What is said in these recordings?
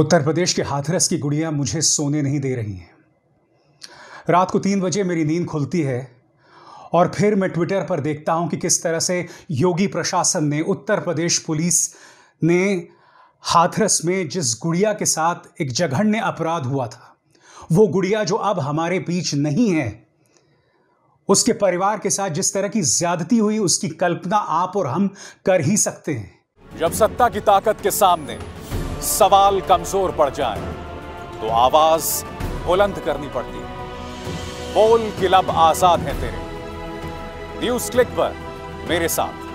उत्तर प्रदेश के हाथरस की गुड़िया मुझे सोने नहीं दे रही हैं रात को तीन बजे मेरी नींद खुलती है और फिर मैं ट्विटर पर देखता हूं कि किस तरह से योगी प्रशासन ने उत्तर प्रदेश पुलिस ने हाथरस में जिस गुड़िया के साथ एक जघन्य अपराध हुआ था वो गुड़िया जो अब हमारे बीच नहीं है उसके परिवार के साथ जिस तरह की ज्यादती हुई उसकी कल्पना आप और हम कर ही सकते हैं जब सत्ता की ताकत के सामने सवाल कमजोर पड़ जाए तो आवाज बुलंद करनी पड़ती है बोल किलब लब आजाद है तेरे न्यूज क्लिक पर मेरे साथ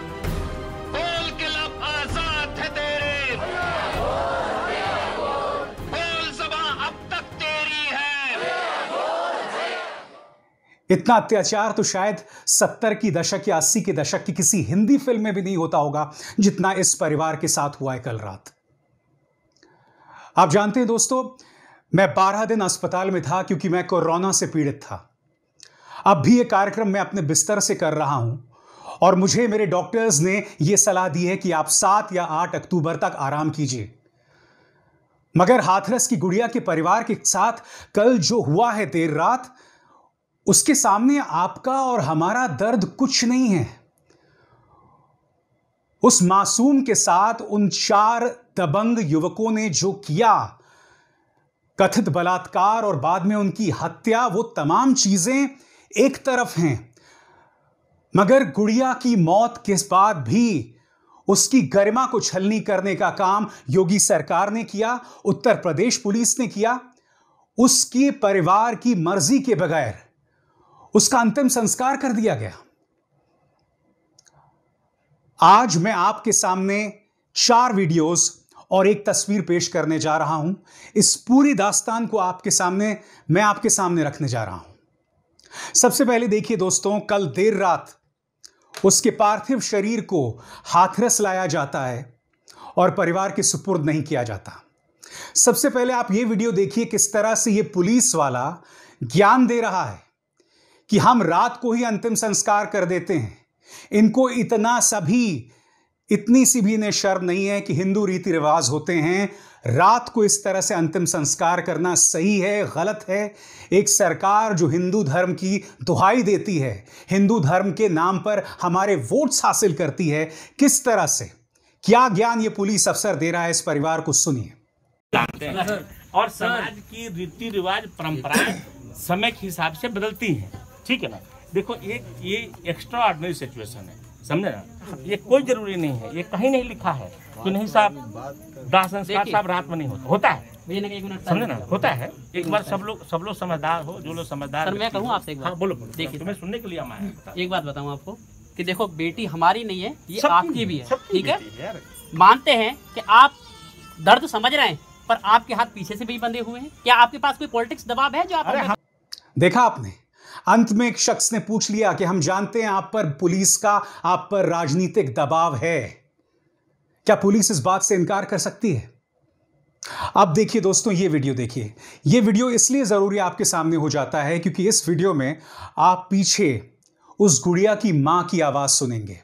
इतना अत्याचार तो शायद सत्तर की दशक या अस्सी के दशक की किसी हिंदी फिल्म में भी नहीं होता होगा जितना इस परिवार के साथ हुआ है कल रात आप जानते हैं दोस्तों मैं बारह दिन अस्पताल में था क्योंकि मैं कोरोना से पीड़ित था अब भी ये कार्यक्रम मैं अपने बिस्तर से कर रहा हूं और मुझे मेरे डॉक्टर्स ने यह सलाह दी है कि आप सात या आठ अक्टूबर तक आराम कीजिए मगर हाथरस की गुड़िया के परिवार के साथ कल जो हुआ है देर रात उसके सामने आपका और हमारा दर्द कुछ नहीं है उस मासूम के साथ उन चार दबंग युवकों ने जो किया कथित बलात्कार और बाद में उनकी हत्या वो तमाम चीजें एक तरफ हैं मगर गुड़िया की मौत के बाद भी उसकी गरिमा को छलनी करने का काम योगी सरकार ने किया उत्तर प्रदेश पुलिस ने किया उसके परिवार की मर्जी के बगैर उसका अंतिम संस्कार कर दिया गया आज मैं आपके सामने चार वीडियोस और एक तस्वीर पेश करने जा रहा हूं इस पूरी दास्तान को आपके सामने मैं आपके सामने रखने जा रहा हूं सबसे पहले देखिए दोस्तों कल देर रात उसके पार्थिव शरीर को हाथरस लाया जाता है और परिवार के सुपुर्द नहीं किया जाता सबसे पहले आप ये वीडियो देखिए किस तरह से ये पुलिस वाला ज्ञान दे रहा है कि हम रात को ही अंतिम संस्कार कर देते हैं इनको इतना सभी इतनी सी भी इन्हें शर्म नहीं है कि हिंदू रीति रिवाज होते हैं रात को इस तरह से अंतिम संस्कार करना सही है गलत है एक सरकार जो हिंदू धर्म की दुहाई देती है हिंदू धर्म के नाम पर हमारे वोट्स हासिल करती है किस तरह से क्या ज्ञान ये पुलिस अफसर दे रहा है इस परिवार को सुनिए और समाज की रीति रिवाज परंपराएं समय के हिसाब से बदलती हैं ठीक है ना देखो एक ये एक्स्ट्रा ऑर्डनरी सिचुएशन है समझे ना ये कोई जरूरी नहीं है ये कहीं नहीं लिखा है कि नहीं साहब दाह संस्कार साहब रात में नहीं होता होता है समझे ना होता है एक बार सब लोग सब लोग समझदार हो जो लोग समझदार मैं कहूँ आपसे एक बार हाँ, बोलो देखिए तुम्हें तो सुनने के लिए हम आए एक बात बताऊँ आपको कि देखो बेटी हमारी नहीं है ये आपकी भी है ठीक है मानते हैं कि आप दर्द समझ रहे हैं पर आपके हाथ पीछे से भी बंधे हुए हैं क्या आपके पास कोई पॉलिटिक्स दबाव है जो आप हाँ। देखा आपने अंत में एक शख्स ने पूछ लिया कि हम जानते हैं आप पर पुलिस का आप पर राजनीतिक दबाव है क्या पुलिस इस बात से इनकार कर सकती है अब देखिए दोस्तों ये वीडियो देखिए ये वीडियो इसलिए ज़रूरी आपके सामने हो जाता है क्योंकि इस वीडियो में आप पीछे उस गुड़िया की मां की आवाज़ सुनेंगे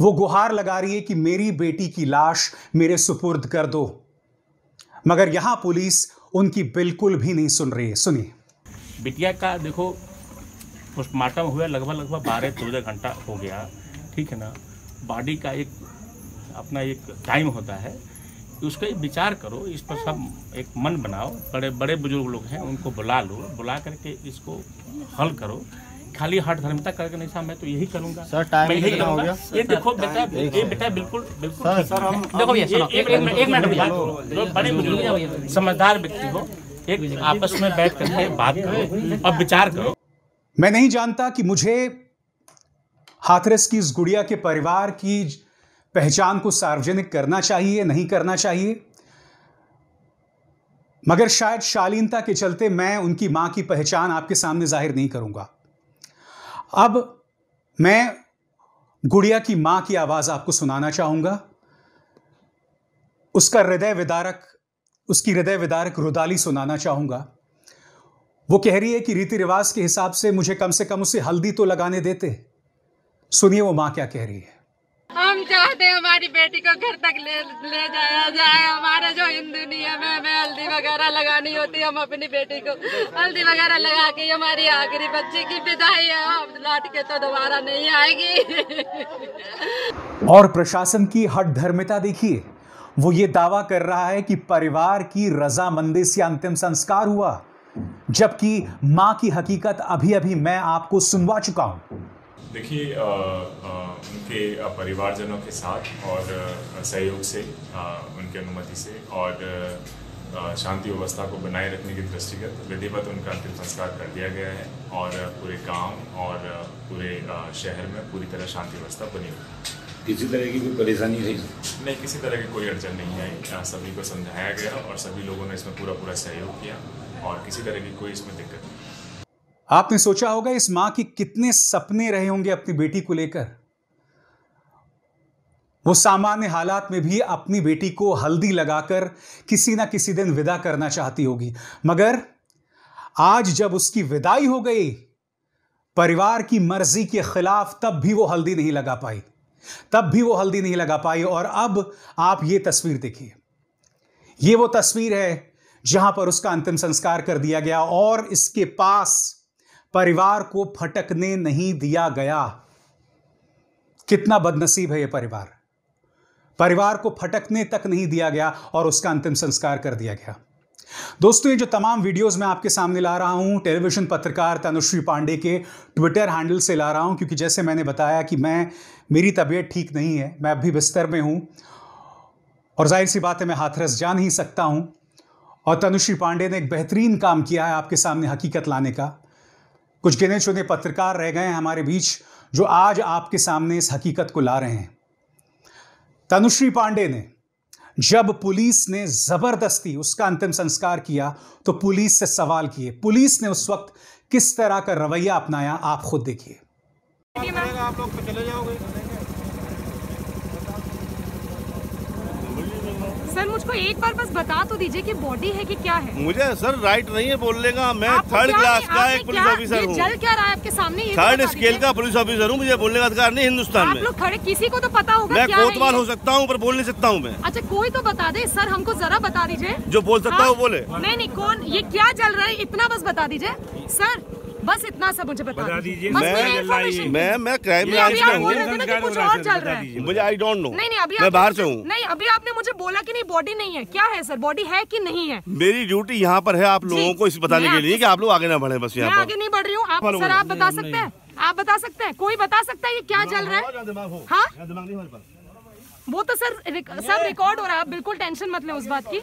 वो गुहार लगा रही है कि मेरी बेटी की लाश मेरे सुपुर्द कर दो मगर यहां पुलिस उनकी बिल्कुल भी नहीं सुन रही है सुनिए बिटिया का देखो पोस्टमार्टम हुआ लगभग लगभग बारह चौदह घंटा हो गया ठीक है ना बॉडी का एक अपना एक टाइम होता है उसका विचार करो इस पर सब एक मन बनाओ बड़े बड़े बुजुर्ग लोग हैं उनको बुला लो बुला करके इसको हल करो खाली हट धर्मता करके नहीं सा मैं तो यही करूंगा सर टाइम यही हो गया ये देखो बेटा ये बेटा बिल्कुल बिल्कुल सर हम देखो ये सुनो एक मिनट बड़े बुजुर्ग समझदार व्यक्ति हो एक आपस में बैठ करके बात करो और विचार करो मैं नहीं जानता कि मुझे हाथरस की इस गुड़िया के परिवार की पहचान को सार्वजनिक करना चाहिए नहीं करना चाहिए मगर शायद शालीनता के चलते मैं उनकी मां की पहचान आपके सामने जाहिर नहीं करूंगा अब मैं गुड़िया की मां की आवाज आपको सुनाना चाहूंगा उसका हृदय विदारक उसकी हृदय विदारक रुदाली सुनाना चाहूंगा वो कह रही है कि रीति रिवाज के हिसाब से मुझे कम से कम उसे हल्दी तो लगाने देते सुनिए वो माँ क्या कह रही है हम चाहते हैं हमारी बेटी को घर तक ले ले जाया जाए हमारा जो हिंदू नियम है हमें हल्दी वगैरह लगानी होती है हम अपनी बेटी को हल्दी वगैरह लगा के हमारी आखिरी बच्चे की विदाई है अब लौट के तो दोबारा नहीं आएगी और प्रशासन की हट धर्मिता देखिए वो ये दावा कर रहा है कि परिवार की रजामंदी से अंतिम संस्कार हुआ जबकि माँ की हकीकत अभी अभी मैं आपको सुनवा चुका हूँ देखिए उनके परिवारजनों के साथ और सहयोग से आ, उनके अनुमति से और शांति व्यवस्था को बनाए रखने के दृष्टिगत विधिवत उनका अंतिम संस्कार कर दिया गया है और पूरे गांव और पूरे शहर में पूरी तरह शांति व्यवस्था बनी हुई किसी तरह की कोई परेशानी रही नहीं किसी तरह की कोई अड़चन नहीं आई सभी को समझाया गया और सभी लोगों ने इसमें पूरा पूरा सहयोग किया और किसी तरह की कोई इसमें दिक्कत नहीं आपने सोचा होगा इस मां के कितने सपने रहे होंगे अपनी बेटी को लेकर वो सामान्य हालात में भी अपनी बेटी को हल्दी लगाकर किसी ना किसी दिन विदा करना चाहती होगी मगर आज जब उसकी विदाई हो गई परिवार की मर्जी के खिलाफ तब भी वो हल्दी नहीं लगा पाई तब भी वो हल्दी नहीं लगा पाई और अब आप ये तस्वीर देखिए ये वो तस्वीर है जहां पर उसका अंतिम संस्कार कर दिया गया और इसके पास परिवार को फटकने नहीं दिया गया कितना बदनसीब है यह परिवार परिवार को फटकने तक नहीं दिया गया और उसका अंतिम संस्कार कर दिया गया दोस्तों ये जो तमाम वीडियोस मैं आपके सामने ला रहा हूं टेलीविजन पत्रकार तनुश्री पांडे के ट्विटर हैंडल से ला रहा हूं क्योंकि जैसे मैंने बताया कि मैं मेरी तबीयत ठीक नहीं है मैं अभी बिस्तर में हूं और जाहिर सी बात है मैं हाथरस जा नहीं सकता हूं और तनुश्री पांडे ने एक बेहतरीन काम किया है आपके सामने हकीकत लाने का कुछ गिने चुने पत्रकार रह गए हैं हमारे बीच जो आज आपके सामने इस हकीकत को ला रहे हैं तनुश्री पांडे ने जब पुलिस ने जबरदस्ती उसका अंतिम संस्कार किया तो पुलिस से सवाल किए पुलिस ने उस वक्त किस तरह का रवैया अपनाया आप खुद देखिए आप लोग तो चले जाओगे सर मुझको एक बार बस बता तो दीजिए कि बॉडी है कि क्या है मुझे सर राइट नहीं है बोलने का मैं थर्ड क्लास का एक पुलिस ऑफिसर हूँ जल क्या रहा है आपके सामने थर्ड स्केल का पुलिस ऑफिसर हूँ मुझे बोलने का अधिकार नहीं हिंदुस्तान में लोग खड़े किसी को तो पता होगा मैं कोतवाल हो सकता हूँ पर बोल नहीं सकता हूँ मैं अच्छा कोई तो बता दे सर हमको जरा बता दीजिए जो बोल सकता हाँ। हूँ बोले नहीं नहीं कौन ये क्या चल रहा है इतना बस बता दीजिए सर बस इतना सा मुझे बता दीजिए मैं क्राइम ब्रांच में हूँ तो कुछ और चल रहा है मुझे आई डोंट नो नहीं अभी मैं बाहर से हूँ नहीं अभी आपने मुझे बोला कि नहीं बॉडी नहीं है क्या है सर बॉडी है कि नहीं है मेरी ड्यूटी यहाँ पर है आप लोगों को इस बताने के लिए की आप लोग आगे ना बढ़े बस यहाँ आगे नहीं बढ़ रही हूँ आप सर आप बता सकते हैं आप बता सकते हैं कोई बता सकता है ये क्या चल रहा है हाँ वो तो सर सब रिकॉर्ड हो रहा है आप बिल्कुल टेंशन मत लें उस बात की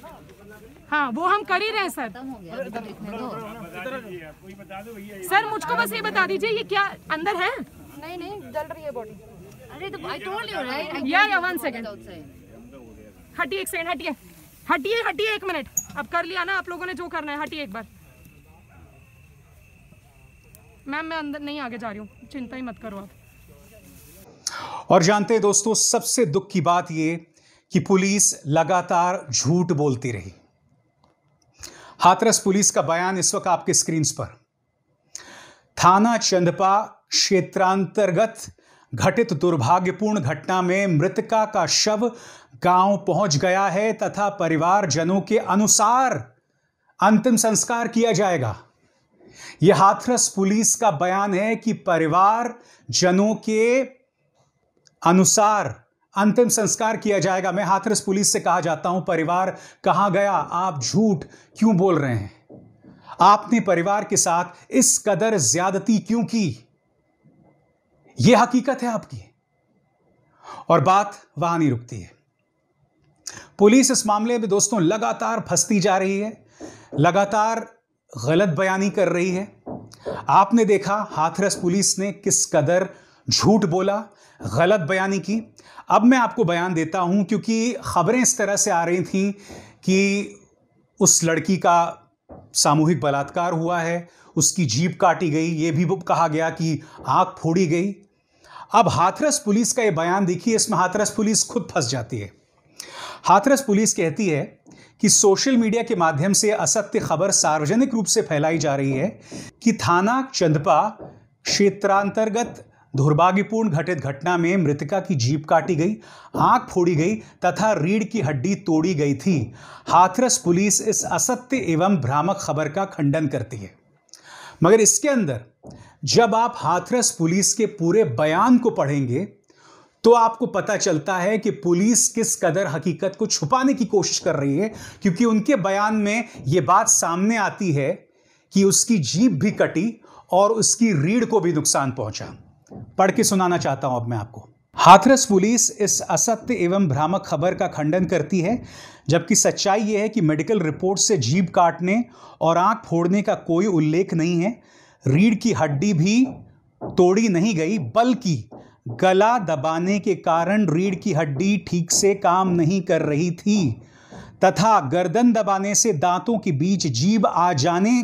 हाँ वो हम कर ही रहे हैं सर सर मुझको बस ये बता दीजिए ये क्या अंदर है नहीं नहीं जल रही है बॉडी अरे तो आई टोल्ड यू राइट या या वन सेकंड हटिए एक सेकंड हटिए हटिए हटिए एक मिनट अब कर लिया ना आप लोगों ने जो करना है हटिए एक बार मैम मैं अंदर नहीं आगे जा रही हूँ चिंता ही मत करो आप और जानते हैं दोस्तों सबसे दुख की बात ये कि पुलिस लगातार झूठ बोलती रही हाथरस पुलिस का बयान इस वक्त आपके स्क्रीन पर थाना चंदपा क्षेत्रांतर्गत घटित दुर्भाग्यपूर्ण घटना में मृतका का शव गांव पहुंच गया है तथा परिवारजनों के अनुसार अंतिम संस्कार किया जाएगा यह हाथरस पुलिस का बयान है कि परिवार जनों के अनुसार अंतिम संस्कार किया जाएगा मैं हाथरस पुलिस से कहा जाता हूं परिवार कहां गया आप झूठ क्यों बोल रहे हैं आपने परिवार के साथ इस कदर ज्यादती क्यों की यह हकीकत है आपकी और बात वहां नहीं रुकती है पुलिस इस मामले में दोस्तों लगातार फंसती जा रही है लगातार गलत बयानी कर रही है आपने देखा हाथरस पुलिस ने किस कदर झूठ बोला गलत बयानी की अब मैं आपको बयान देता हूं क्योंकि ख़बरें इस तरह से आ रही थीं कि उस लड़की का सामूहिक बलात्कार हुआ है उसकी जीप काटी गई ये भी कहा गया कि आँख फोड़ी गई अब हाथरस पुलिस का ये बयान देखिए इसमें हाथरस पुलिस खुद फंस जाती है हाथरस पुलिस कहती है कि सोशल मीडिया के माध्यम से असत्य खबर सार्वजनिक रूप से फैलाई जा रही है कि थाना चंदपा क्षेत्रांतर्गत दुर्भाग्यपूर्ण घटित घटना में मृतका की जीप काटी गई आंख फोड़ी गई तथा रीढ़ की हड्डी तोड़ी गई थी हाथरस पुलिस इस असत्य एवं भ्रामक खबर का खंडन करती है मगर इसके अंदर जब आप हाथरस पुलिस के पूरे बयान को पढ़ेंगे तो आपको पता चलता है कि पुलिस किस कदर हकीकत को छुपाने की कोशिश कर रही है क्योंकि उनके बयान में ये बात सामने आती है कि उसकी जीप भी कटी और उसकी रीढ़ को भी नुकसान पहुंचा पढ़ के सुनाना चाहता हूं अब मैं आपको हाथरस पुलिस इस असत्य एवं भ्रामक खबर का खंडन करती है जबकि सच्चाई यह है कि मेडिकल रिपोर्ट से जीभ काटने और आंख फोड़ने का कोई उल्लेख नहीं है रीढ़ की हड्डी भी तोड़ी नहीं गई बल्कि गला दबाने के कारण रीढ़ की हड्डी ठीक से काम नहीं कर रही थी तथा गर्दन दबाने से दांतों के बीच जीभ आ जाने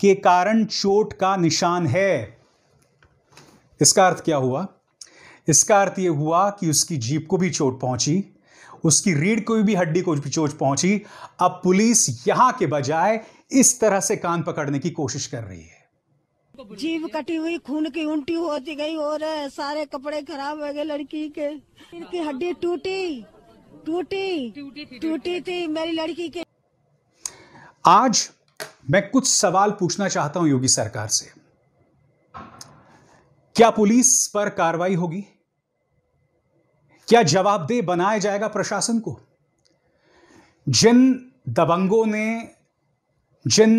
के कारण चोट का निशान है इसका अर्थ क्या हुआ इसका अर्थ ये हुआ कि उसकी जीप को भी चोट पहुंची उसकी रीढ़ को भी हड्डी को भी चोट पहुंची अब पुलिस यहां के बजाय इस तरह से कान पकड़ने की कोशिश कर रही है जीव कटी हुई खून की उल्टी होती गई और सारे कपड़े खराब हो गए लड़की के इनकी हड्डी टूटी टूटी टूटी थी मेरी लड़की के आज मैं कुछ सवाल पूछना चाहता हूं योगी सरकार से क्या पुलिस पर कार्रवाई होगी क्या जवाबदेह बनाया जाएगा प्रशासन को जिन दबंगों ने जिन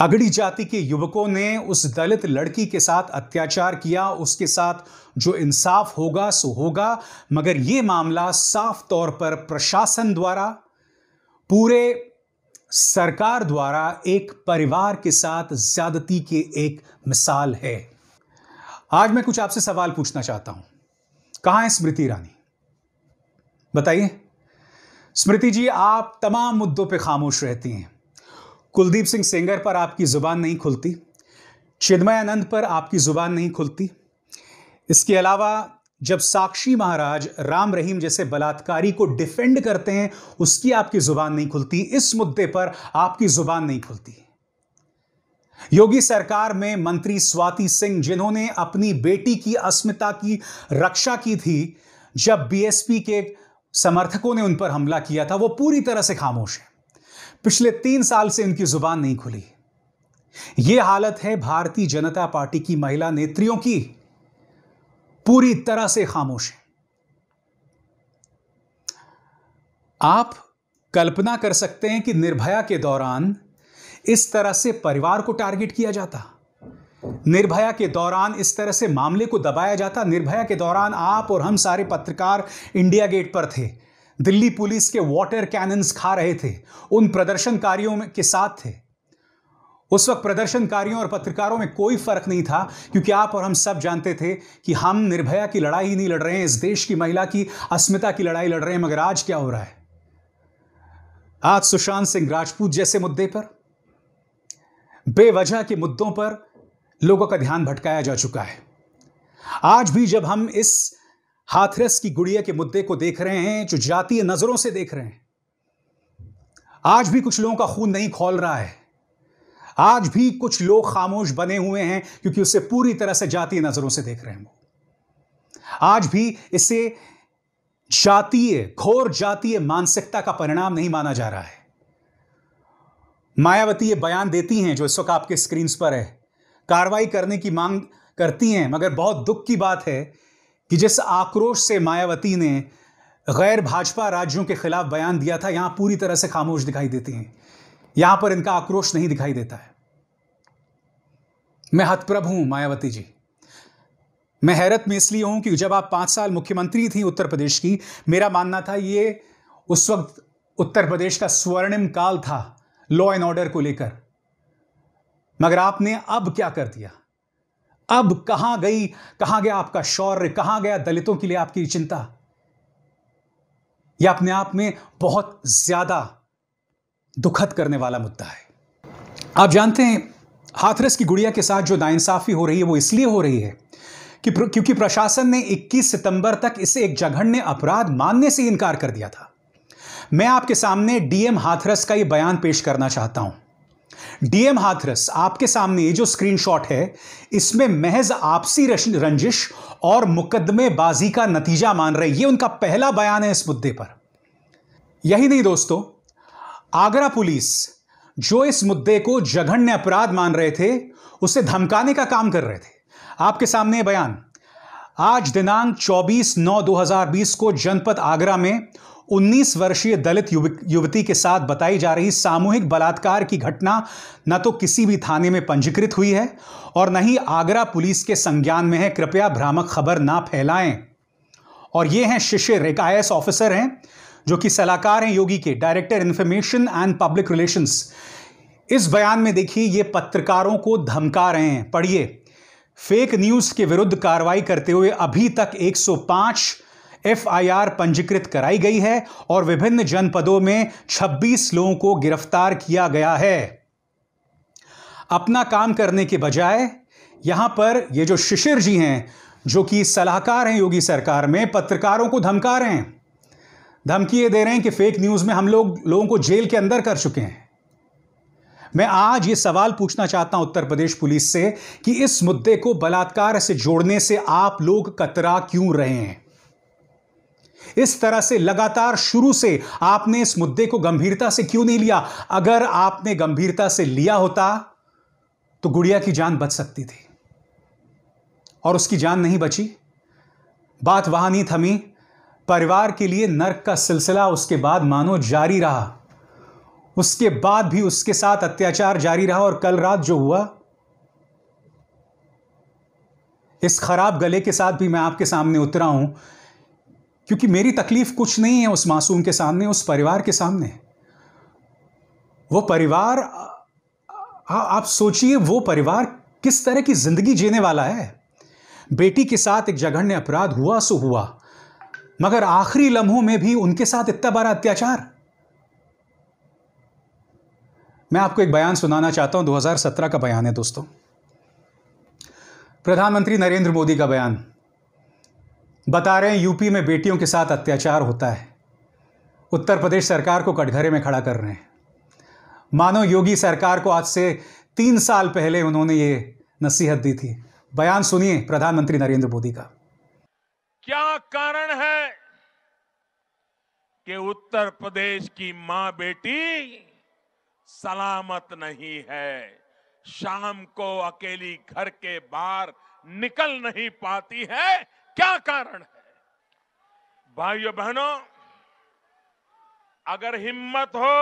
अगड़ी जाति के युवकों ने उस दलित लड़की के साथ अत्याचार किया उसके साथ जो इंसाफ होगा सो होगा मगर यह मामला साफ तौर पर प्रशासन द्वारा पूरे सरकार द्वारा एक परिवार के साथ ज्यादती के एक मिसाल है आज मैं कुछ आपसे सवाल पूछना चाहता हूं कहाँ है स्मृति ईरानी बताइए स्मृति जी आप तमाम मुद्दों पे खामोश रहती हैं कुलदीप सिंह सेंगर पर आपकी ज़ुबान नहीं खुलती चिन्मयानंद पर आपकी ज़ुबान नहीं खुलती इसके अलावा जब साक्षी महाराज राम रहीम जैसे बलात्कारी को डिफेंड करते हैं उसकी आपकी ज़ुबान नहीं खुलती इस मुद्दे पर आपकी ज़ुबान नहीं खुलती योगी सरकार में मंत्री स्वाति सिंह जिन्होंने अपनी बेटी की अस्मिता की रक्षा की थी जब बीएसपी के समर्थकों ने उन पर हमला किया था वो पूरी तरह से खामोश है पिछले तीन साल से उनकी जुबान नहीं खुली ये हालत है भारतीय जनता पार्टी की महिला नेत्रियों की पूरी तरह से खामोश है आप कल्पना कर सकते हैं कि निर्भया के दौरान इस तरह से परिवार को टारगेट किया जाता निर्भया के दौरान इस तरह से मामले को दबाया जाता निर्भया के दौरान आप और हम सारे पत्रकार इंडिया गेट पर थे दिल्ली पुलिस के वाटर कैनन्स खा रहे थे उन प्रदर्शनकारियों के साथ थे उस वक्त प्रदर्शनकारियों और पत्रकारों में कोई फर्क नहीं था क्योंकि आप और हम सब जानते थे कि हम निर्भया की लड़ाई ही नहीं लड़ रहे हैं इस देश की महिला की अस्मिता की लड़ाई लड़ रहे हैं मगर आज क्या हो रहा है आज सुशांत सिंह राजपूत जैसे मुद्दे पर बेवजह के मुद्दों पर लोगों का ध्यान भटकाया जा चुका है आज भी जब हम इस हाथरस की गुड़िया के मुद्दे को देख रहे हैं जो जातीय नजरों से देख रहे हैं आज भी कुछ लोगों का खून नहीं खोल रहा है आज भी कुछ लोग खामोश बने हुए हैं क्योंकि उसे पूरी तरह से जातीय नजरों से देख रहे हैं वो आज भी इसे जातीय घोर जातीय मानसिकता का परिणाम नहीं माना जा रहा है मायावती ये बयान देती हैं जो इस वक्त आपके स्क्रीन पर है कार्रवाई करने की मांग करती हैं मगर बहुत दुख की बात है कि जिस आक्रोश से मायावती ने गैर भाजपा राज्यों के खिलाफ बयान दिया था यहां पूरी तरह से खामोश दिखाई देती हैं यहां पर इनका आक्रोश नहीं दिखाई देता है मैं हतप्रभ हूं मायावती जी मैं हैरत में इसलिए हूं कि जब आप पांच साल मुख्यमंत्री थी उत्तर प्रदेश की मेरा मानना था ये उस वक्त उत्तर प्रदेश का स्वर्णिम काल था लॉ एंड ऑर्डर को लेकर मगर आपने अब क्या कर दिया अब कहां गई कहां गया आपका शौर्य कहां गया दलितों के लिए आपकी चिंता यह अपने आप में बहुत ज्यादा दुखद करने वाला मुद्दा है आप जानते हैं हाथरस की गुड़िया के साथ जो नाइंसाफी हो रही है वो इसलिए हो रही है कि क्योंकि प्रशासन ने 21 सितंबर तक इसे एक जघन्य अपराध मानने से इनकार कर दिया था मैं आपके सामने डीएम हाथरस का यह बयान पेश करना चाहता हूं डीएम हाथरस आपके सामने ये जो स्क्रीनशॉट है इसमें महज आपसी रंजिश और मुकदमेबाजी का नतीजा मान रहे ये उनका पहला बयान है इस मुद्दे पर यही नहीं दोस्तों आगरा पुलिस जो इस मुद्दे को जघन्य अपराध मान रहे थे उसे धमकाने का काम कर रहे थे आपके सामने बयान आज दिनांक 24 नौ 2020 को जनपद आगरा में 19 वर्षीय दलित युवती के साथ बताई जा रही सामूहिक बलात्कार की घटना न तो किसी भी थाने में पंजीकृत हुई है और न ही आगरा पुलिस के संज्ञान में है कृपया भ्रामक खबर ना फैलाएं और ये हैं शिष्य एक आई ऑफिसर हैं जो कि सलाहकार हैं योगी के director information and public relations इस बयान में देखिए ये पत्रकारों को धमका रहे हैं पढ़िए फेक न्यूज़ के विरुद्ध कार्रवाई करते हुए अभी तक 105 एफआईआर पंजीकृत कराई गई है और विभिन्न जनपदों में 26 लोगों को गिरफ्तार किया गया है अपना काम करने के बजाय यहां पर ये जो शिशिर जी हैं जो कि सलाहकार हैं योगी सरकार में पत्रकारों को धमका रहे हैं धमकी ये दे रहे हैं कि फेक न्यूज़ में हम लोग लोगों को जेल के अंदर कर चुके हैं मैं आज ये सवाल पूछना चाहता हूं उत्तर प्रदेश पुलिस से कि इस मुद्दे को बलात्कार से जोड़ने से आप लोग कतरा क्यों रहे हैं इस तरह से लगातार शुरू से आपने इस मुद्दे को गंभीरता से क्यों नहीं लिया अगर आपने गंभीरता से लिया होता तो गुड़िया की जान बच सकती थी और उसकी जान नहीं बची बात वहां नहीं थमी परिवार के लिए नर्क का सिलसिला उसके बाद मानो जारी रहा उसके बाद भी उसके साथ अत्याचार जारी रहा और कल रात जो हुआ इस खराब गले के साथ भी मैं आपके सामने उतरा हूं क्योंकि मेरी तकलीफ कुछ नहीं है उस मासूम के सामने उस परिवार के सामने वो परिवार आ, आप सोचिए वो परिवार किस तरह की जिंदगी जीने वाला है बेटी के साथ एक जघन्य अपराध हुआ सो हुआ मगर आखिरी लम्हों में भी उनके साथ इतना बड़ा अत्याचार मैं आपको एक बयान सुनाना चाहता हूं 2017 का बयान है दोस्तों प्रधानमंत्री नरेंद्र मोदी का बयान बता रहे हैं यूपी में बेटियों के साथ अत्याचार होता है उत्तर प्रदेश सरकार को कटघरे में खड़ा कर रहे हैं मानो योगी सरकार को आज से तीन साल पहले उन्होंने ये नसीहत दी थी बयान सुनिए प्रधानमंत्री नरेंद्र मोदी का क्या कारण है कि उत्तर प्रदेश की मां बेटी सलामत नहीं है शाम को अकेली घर के बाहर निकल नहीं पाती है क्या कारण है भाइयों बहनों अगर हिम्मत हो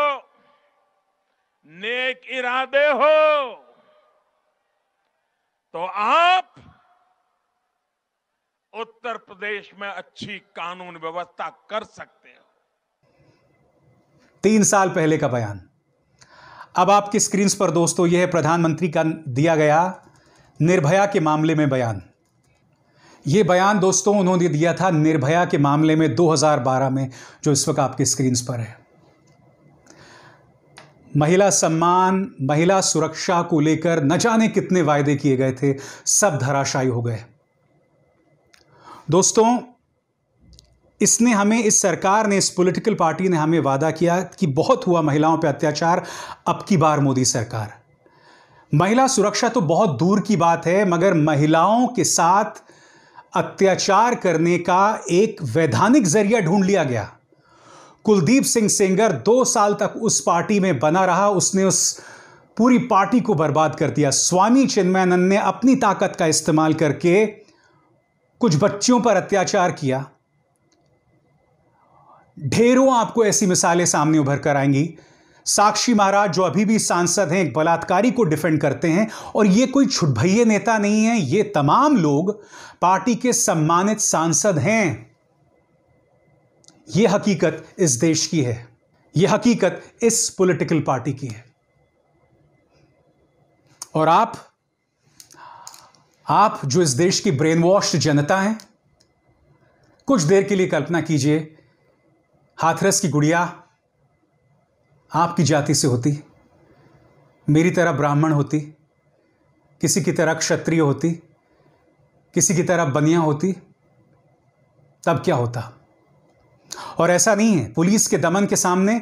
नेक इरादे हो तो आप उत्तर प्रदेश में अच्छी कानून व्यवस्था कर सकते हो तीन साल पहले का बयान अब आपकी स्क्रीन पर दोस्तों यह प्रधानमंत्री का दिया गया निर्भया के मामले में बयान ये बयान दोस्तों उन्होंने दिया था निर्भया के मामले में 2012 में जो इस वक्त आपकी स्क्रीन पर है महिला सम्मान महिला सुरक्षा को लेकर न जाने कितने वायदे किए गए थे सब धराशायी हो गए दोस्तों इसने हमें इस सरकार ने इस पॉलिटिकल पार्टी ने हमें वादा किया कि बहुत हुआ महिलाओं पर अत्याचार अब की बार मोदी सरकार महिला सुरक्षा तो बहुत दूर की बात है मगर महिलाओं के साथ अत्याचार करने का एक वैधानिक जरिया ढूंढ लिया गया कुलदीप सिंह सेंगर दो साल तक उस पार्टी में बना रहा उसने उस पूरी पार्टी को बर्बाद कर दिया स्वामी चिन्मयानंद ने अपनी ताकत का इस्तेमाल करके कुछ बच्चों पर अत्याचार किया ढेरों आपको ऐसी मिसालें सामने उभर कर आएंगी साक्षी महाराज जो अभी भी सांसद हैं एक बलात्कारी को डिफेंड करते हैं और ये कोई छुटभैये नेता नहीं है ये तमाम लोग पार्टी के सम्मानित सांसद हैं ये हकीकत इस देश की है ये हकीकत इस पॉलिटिकल पार्टी की है और आप आप जो इस देश की ब्रेन वॉश्ड जनता हैं कुछ देर के लिए कल्पना कीजिए हाथरस की गुड़िया आपकी जाति से होती मेरी तरह ब्राह्मण होती किसी की तरह क्षत्रिय होती किसी की तरह बनिया होती तब क्या होता और ऐसा नहीं है पुलिस के दमन के सामने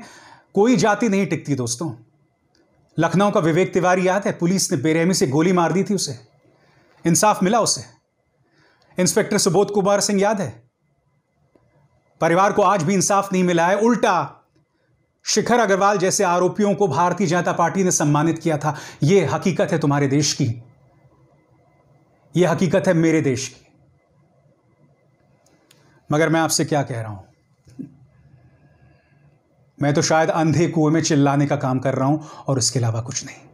कोई जाति नहीं टिकती दोस्तों लखनऊ का विवेक तिवारी याद है पुलिस ने बेरहमी से गोली मार दी थी उसे इंसाफ मिला उसे इंस्पेक्टर सुबोध कुमार सिंह याद है परिवार को आज भी इंसाफ नहीं मिला है उल्टा शिखर अग्रवाल जैसे आरोपियों को भारतीय जनता पार्टी ने सम्मानित किया था यह हकीकत है तुम्हारे देश की यह हकीकत है मेरे देश की मगर मैं आपसे क्या कह रहा हूं मैं तो शायद अंधे कुएं में चिल्लाने का काम कर रहा हूं और इसके अलावा कुछ नहीं